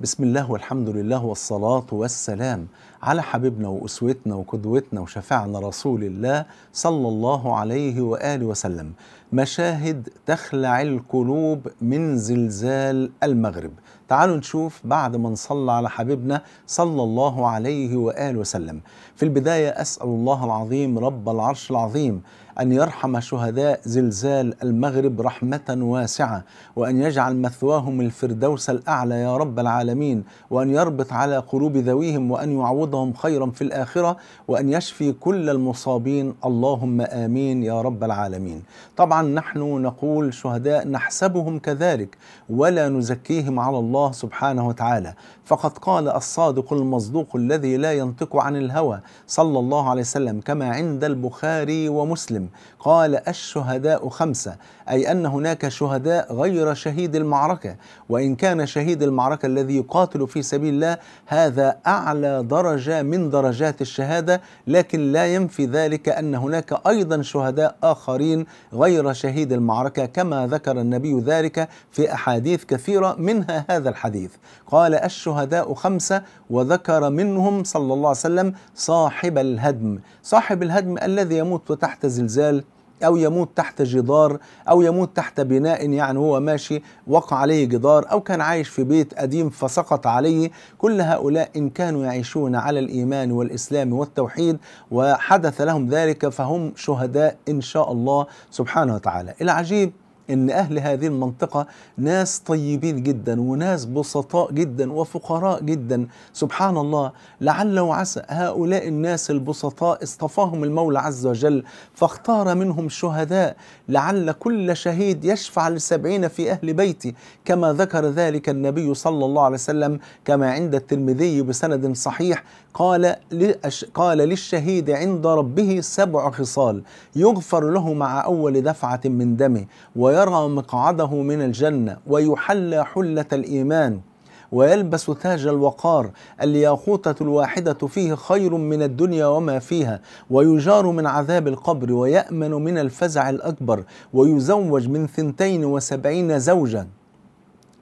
بسم الله والحمد لله والصلاة والسلام على حبيبنا وأسوتنا وقدوتنا وشفعنا رسول الله صلى الله عليه وآله وسلم مشاهد تخلع القلوب من زلزال المغرب تعالوا نشوف بعد ما نصلى على حبيبنا صلى الله عليه وآله وسلم في البداية أسأل الله العظيم رب العرش العظيم أن يرحم شهداء زلزال المغرب رحمة واسعة وأن يجعل مثواهم الفردوس الأعلى يا رب العالمين العالمين وأن يربط على قلوب ذويهم وأن يعوضهم خيرا في الآخرة وأن يشفي كل المصابين اللهم آمين يا رب العالمين طبعا نحن نقول شهداء نحسبهم كذلك ولا نزكيهم على الله سبحانه وتعالى فقد قال الصادق المصدوق الذي لا ينطق عن الهوى صلى الله عليه وسلم كما عند البخاري ومسلم قال الشهداء خمسة أي أن هناك شهداء غير شهيد المعركة وإن كان شهيد المعركة الذي يقاتل في سبيل الله هذا أعلى درجة من درجات الشهادة لكن لا ينفي ذلك أن هناك أيضا شهداء آخرين غير شهيد المعركة كما ذكر النبي ذلك في أحاديث كثيرة منها هذا الحديث قال الشهداء خمسة وذكر منهم صلى الله عليه وسلم صاحب الهدم صاحب الهدم الذي يموت تحت زلزال أو يموت تحت جدار أو يموت تحت بناء يعني هو ماشي وقع عليه جدار أو كان عايش في بيت قديم فسقط عليه كل هؤلاء إن كانوا يعيشون على الإيمان والإسلام والتوحيد وحدث لهم ذلك فهم شهداء إن شاء الله سبحانه وتعالى العجيب ان اهل هذه المنطقه ناس طيبين جدا وناس بسطاء جدا وفقراء جدا سبحان الله لعل وعسى هؤلاء الناس البسطاء اصطفاهم المولى عز وجل فاختار منهم شهداء لعل كل شهيد يشفع لسبعين في اهل بيتي كما ذكر ذلك النبي صلى الله عليه وسلم كما عند الترمذي بسند صحيح قال قال للشهيد عند ربه سبع خصال يغفر له مع أول دفعة من دمه ويرى مقعده من الجنة ويحلى حلة الإيمان ويلبس تاج الوقار الياقوتة الواحدة فيه خير من الدنيا وما فيها ويجار من عذاب القبر ويأمن من الفزع الأكبر ويزوج من ثنتين وسبعين زوجا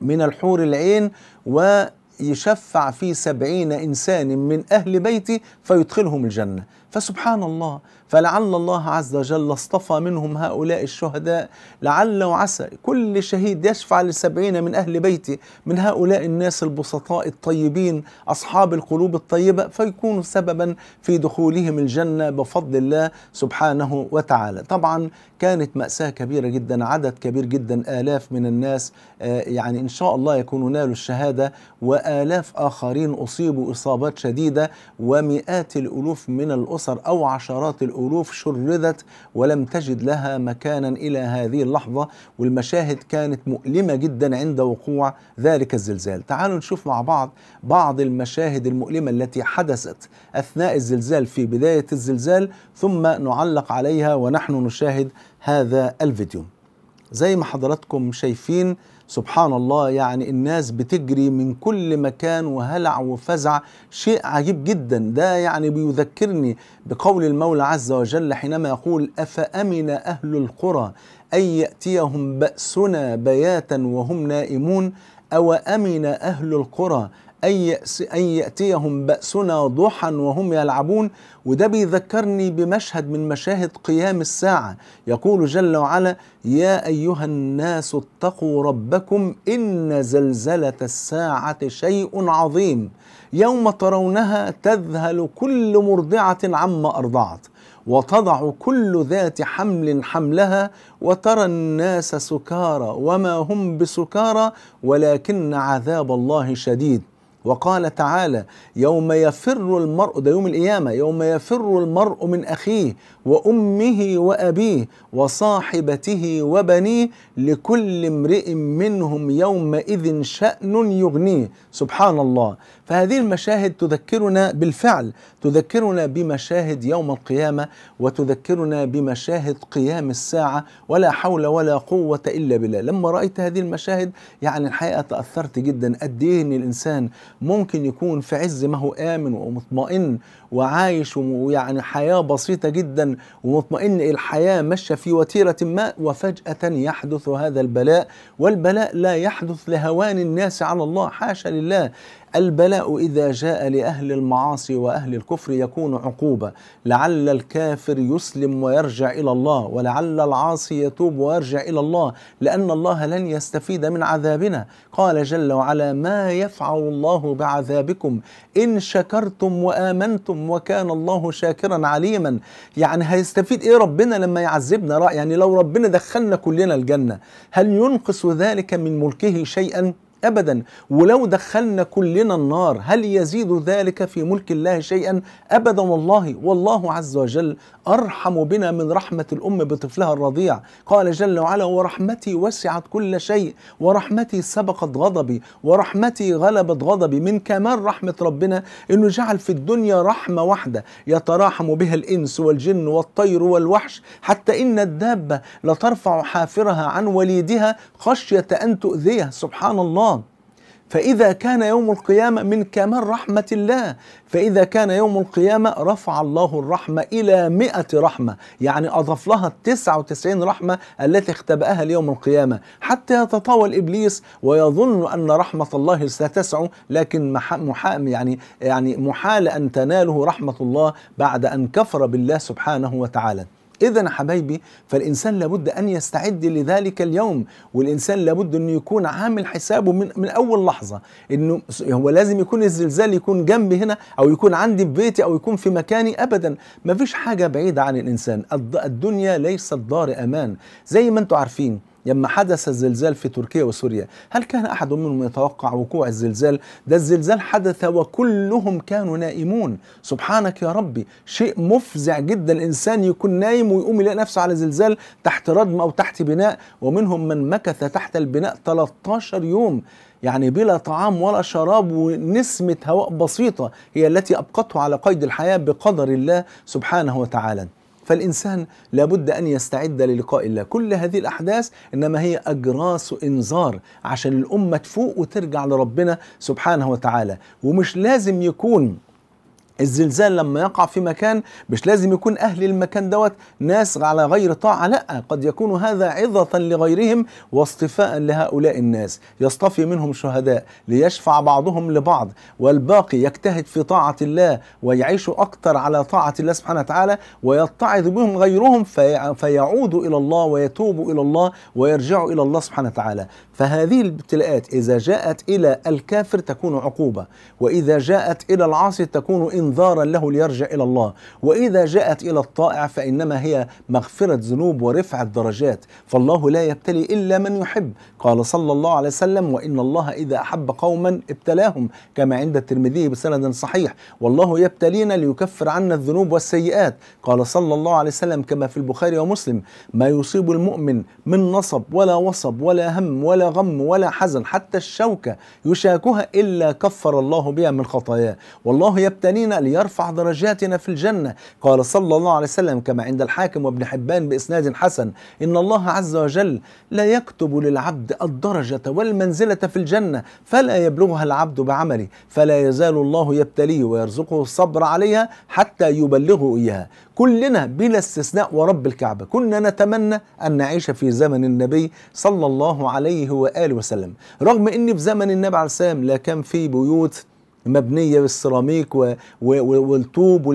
من الحور العين و يشفع في سبعين إنسان من أهل بيتي فيدخلهم الجنة فسبحان الله فلعل الله عز وجل اصطفى منهم هؤلاء الشهداء لعل وعسى كل شهيد يشفع لسبعين من أهل بيتي من هؤلاء الناس البسطاء الطيبين أصحاب القلوب الطيبة فيكونوا سببا في دخولهم الجنة بفضل الله سبحانه وتعالى طبعا كانت مأساة كبيرة جدا عدد كبير جدا آلاف من الناس آه، يعني إن شاء الله يكونوا نالوا الشهادة وآلاف آخرين أصيبوا إصابات شديدة ومئات الألوف من الأسر عشر أو عشرات الألوف شرذت ولم تجد لها مكانا إلى هذه اللحظة والمشاهد كانت مؤلمة جدا عند وقوع ذلك الزلزال تعالوا نشوف مع بعض بعض المشاهد المؤلمة التي حدثت أثناء الزلزال في بداية الزلزال ثم نعلق عليها ونحن نشاهد هذا الفيديو زي ما حضراتكم شايفين سبحان الله يعني الناس بتجري من كل مكان وهلع وفزع شيء عجيب جدا ده يعني بيذكرني بقول المولى عز وجل حينما يقول أفأمن أهل القرى أن يأتيهم بأسنا بياتا وهم نائمون أو أمن أهل القرى أن أن يأتيهم بأسنا ضحى وهم يلعبون وده بيذكرني بمشهد من مشاهد قيام الساعة يقول جل وعلا يا أيها الناس اتقوا ربكم إن زلزلة الساعة شيء عظيم يوم ترونها تذهل كل مرضعة عما أرضعت وتضع كل ذات حمل حملها وترى الناس سكارى وما هم بسكارى ولكن عذاب الله شديد وقال تعالى يوم يفر المرء ده يوم القيامة يوم يفر المرء من أخيه وأمه وأبيه وصاحبته وبنيه لكل امرئ منهم يومئذ شأن يغنيه سبحان الله فهذه المشاهد تذكرنا بالفعل تذكرنا بمشاهد يوم القيامة وتذكرنا بمشاهد قيام الساعة ولا حول ولا قوة إلا بالله لما رأيت هذه المشاهد يعني الحقيقة تأثرت جدا قد إيه إن الإنسان ممكن يكون في عز ما هو آمن ومطمئن وعايش ويعني حياة بسيطة جدا ومطمئن الحياة ماشية في وتيرة ما وفجأة يحدث هذا البلاء والبلاء لا يحدث لهوان الناس على الله حاشا لله البلاء إذا جاء لأهل المعاصي وأهل الكفر يكون عقوبة لعل الكافر يسلم ويرجع إلى الله ولعل العاصي يتوب ويرجع إلى الله لأن الله لن يستفيد من عذابنا قال جل وعلا ما يفعل الله بعذابكم إن شكرتم وآمنتم وكان الله شاكرا عليما يعني هيستفيد إيه ربنا لما يعذبنا يعني لو ربنا دخلنا كلنا الجنة هل ينقص ذلك من ملكه شيئا أبدا ولو دخلنا كلنا النار هل يزيد ذلك في ملك الله شيئا أبدا والله والله عز وجل أرحم بنا من رحمة الأم بطفلها الرضيع قال جل وعلا ورحمتي وسعت كل شيء ورحمتي سبقت غضبي ورحمتي غلبت غضبي من كمال رحمة ربنا أنه جعل في الدنيا رحمة واحدة يتراحم بها الإنس والجن والطير والوحش حتى إن الدابة لترفع حافرها عن وليدها خشية أن تؤذيه سبحان الله فإذا كان يوم القيامة من كمال رحمة الله فإذا كان يوم القيامة رفع الله الرحمة إلى مئة رحمة يعني أضاف لها التسعة وتسعين رحمة التي اختبأها ليوم القيامة حتى يتطاول إبليس ويظن أن رحمة الله ستسع لكن محام يعني يعني محال أن تناله رحمة الله بعد أن كفر بالله سبحانه وتعالى إذا حبايبي فالإنسان لابد أن يستعد لذلك اليوم والإنسان لابد أنه يكون عامل حسابه من, من أول لحظة أنه هو لازم يكون الزلزال يكون جنبي هنا أو يكون عندي في بيتي أو يكون في مكاني أبدا ما فيش حاجة بعيدة عن الإنسان الدنيا ليست دار أمان زي ما أنتم عارفين لما حدث الزلزال في تركيا وسوريا هل كان أحد منهم يتوقع وقوع الزلزال ده الزلزال حدث وكلهم كانوا نائمون سبحانك يا ربي شيء مفزع جدا الإنسان يكون نايم ويقوم يلاقي نفسه على زلزال تحت ردم أو تحت بناء ومنهم من مكث تحت البناء 13 يوم يعني بلا طعام ولا شراب ونسمة هواء بسيطة هي التي أبقته على قيد الحياة بقدر الله سبحانه وتعالى فالإنسان لابد أن يستعد للقاء الله كل هذه الأحداث إنما هي أجراس إنذار عشان الأمة تفوق وترجع لربنا سبحانه وتعالى ومش لازم يكون الزلزال لما يقع في مكان مش لازم يكون أهل المكان دوت ناس على غير طاعة لا قد يكون هذا عظة لغيرهم واصطفاء لهؤلاء الناس يصطفي منهم شهداء ليشفع بعضهم لبعض والباقي يجتهد في طاعة الله ويعيش أكثر على طاعة الله سبحانه وتعالى ويتعظ بهم غيرهم فيعود إلى الله ويتوب إلى الله ويرجع إلى الله سبحانه وتعالى فهذه الابتلاءات إذا جاءت إلى الكافر تكون عقوبة وإذا جاءت إلى العاصي تكون إنذارا له ليرجع إلى الله وإذا جاءت إلى الطائع فإنما هي مغفرة ذنوب ورفعة درجات فالله لا يبتلي إلا من يحب قال صلى الله عليه وسلم وإن الله إذا أحب قوما ابتلاهم كما عند الترمذي بسند صحيح والله يبتلينا ليكفر عنا الذنوب والسيئات قال صلى الله عليه وسلم كما في البخاري ومسلم ما يصيب المؤمن من نصب ولا وصب ولا هم ولا غم ولا حزن حتى الشوكة يشاكها إلا كفر الله بها من خطاياه والله يبتلينا ليرفع درجاتنا في الجنة قال صلى الله عليه وسلم كما عند الحاكم وابن حبان بإسناد حسن إن الله عز وجل لا يكتب للعبد الدرجة والمنزلة في الجنة فلا يبلغها العبد بعمله فلا يزال الله يبتليه ويرزقه الصبر عليها حتى يبلغه إياها كلنا بلا استثناء ورب الكعبة كنا نتمنى أن نعيش في زمن النبي صلى الله عليه وآله وسلم رغم أن في زمن النبي عليه السلام لا كان في بيوت مبنيه بالسيراميك والطوب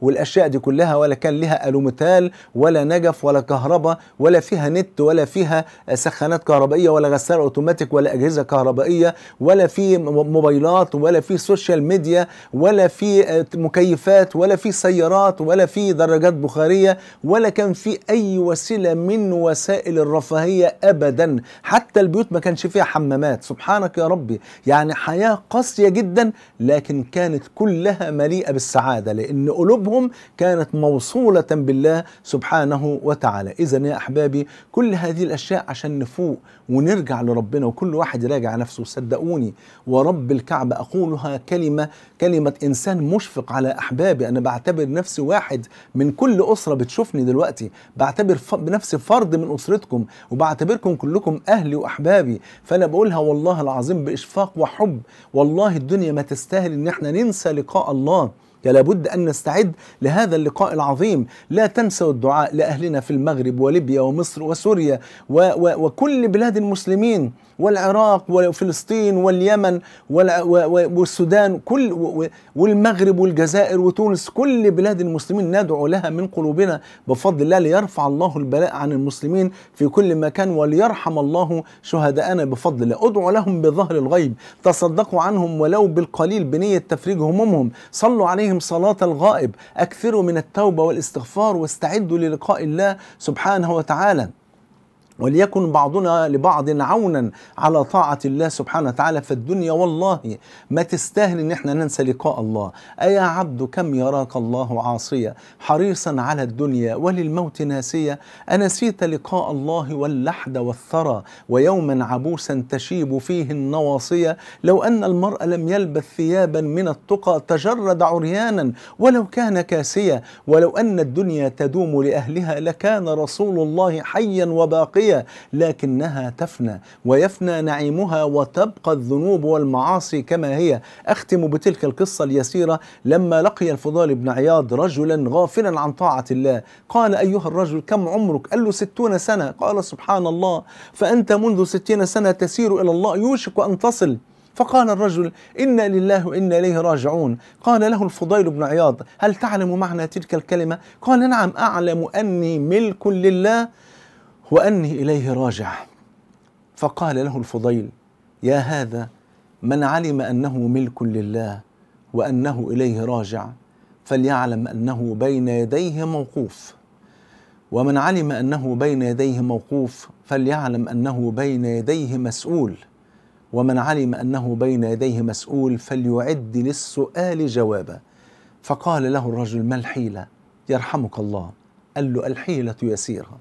والاشياء دي كلها ولا كان لها الوميتال ولا نجف ولا كهرباء ولا فيها نت ولا فيها سخانات كهربائيه ولا غساله اوتوماتيك ولا اجهزه كهربائيه ولا في موبايلات ولا في سوشيال ميديا ولا في آه، مكيفات ولا في سيارات ولا في درجات بخاريه ولا كان في اي وسيله من وسائل الرفاهيه ابدا حتى البيوت ما كانش فيها حمامات سبحانك يا ربي يعني حياه قاسيه جدا لكن كانت كلها مليئه بالسعاده لان قلوبهم كانت موصوله بالله سبحانه وتعالى اذا يا احبابي كل هذه الاشياء عشان نفوق ونرجع لربنا وكل واحد يراجع نفسه صدقوني ورب الكعبه اقولها كلمه كلمه انسان مشفق على احبابي انا بعتبر نفسي واحد من كل اسره بتشوفني دلوقتي بعتبر بنفسي فرد من اسرتكم وبعتبركم كلكم اهلي واحبابي فانا بقولها والله العظيم باشفاق وحب والله الدنيا ما تستاهل ان احنا ننسى لقاء الله لابد أن نستعد لهذا اللقاء العظيم لا تنسوا الدعاء لأهلنا في المغرب وليبيا ومصر وسوريا و و وكل بلاد المسلمين والعراق وفلسطين واليمن والسودان كل والمغرب والجزائر وتونس كل بلاد المسلمين ندعو لها من قلوبنا بفضل الله ليرفع الله البلاء عن المسلمين في كل مكان وليرحم الله شهداءنا بفضل الله ادعوا لهم بظهر الغيب تصدقوا عنهم ولو بالقليل بنية تفريج همومهم صلوا عليهم صلاة الغائب أكثروا من التوبة والاستغفار واستعدوا للقاء الله سبحانه وتعالى وليكن بعضنا لبعض عونا على طاعة الله سبحانه وتعالى في الدنيا والله ما تستاهل ان احنا ننسى لقاء الله أيا عبد كم يراك الله عاصيا حريصا على الدنيا وللموت ناسيا أنسيت لقاء الله واللحد والثرى ويوما عبوسا تشيب فيه النواصية لو أن المرء لم يلبث ثيابا من التقى تجرد عريانا ولو كان كاسيا ولو أن الدنيا تدوم لأهلها لكان رسول الله حيا وباقيا الأبدية لكنها تفنى ويفنى نعيمها وتبقى الذنوب والمعاصي كما هي أختم بتلك القصة اليسيرة لما لقي الفضال بن عياض رجلا غافلا عن طاعة الله قال أيها الرجل كم عمرك قال له ستون سنة قال سبحان الله فأنت منذ ستين سنة تسير إلى الله يوشك أن تصل فقال الرجل إنا لله وإنا إليه راجعون قال له الفضيل بن عياض هل تعلم معنى تلك الكلمة؟ قال نعم أعلم أني ملك لله واني اليه راجع فقال له الفضيل يا هذا من علم انه ملك لله وانه اليه راجع فليعلم انه بين يديه موقوف ومن علم انه بين يديه موقوف فليعلم انه بين يديه مسؤول ومن علم انه بين يديه مسؤول فليعد للسؤال جوابا فقال له الرجل ما الحيله يرحمك الله قال له الحيله يسيره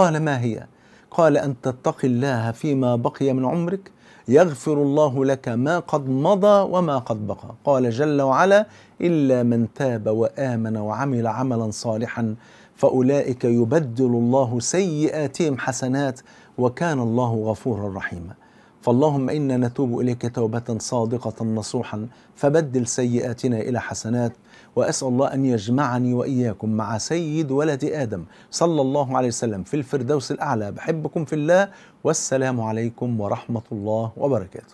قال ما هي قال أن تتقي الله فيما بقي من عمرك يغفر الله لك ما قد مضى وما قد بقى قال جل وعلا إلا من تاب وآمن وعمل عملا صالحا فأولئك يبدل الله سيئاتهم حسنات وكان الله غفورا رحيما فاللهم انا نتوب اليك توبه صادقه نصوحا فبدل سيئاتنا الى حسنات واسال الله ان يجمعني واياكم مع سيد ولد ادم صلى الله عليه وسلم في الفردوس الاعلى بحبكم في الله والسلام عليكم ورحمه الله وبركاته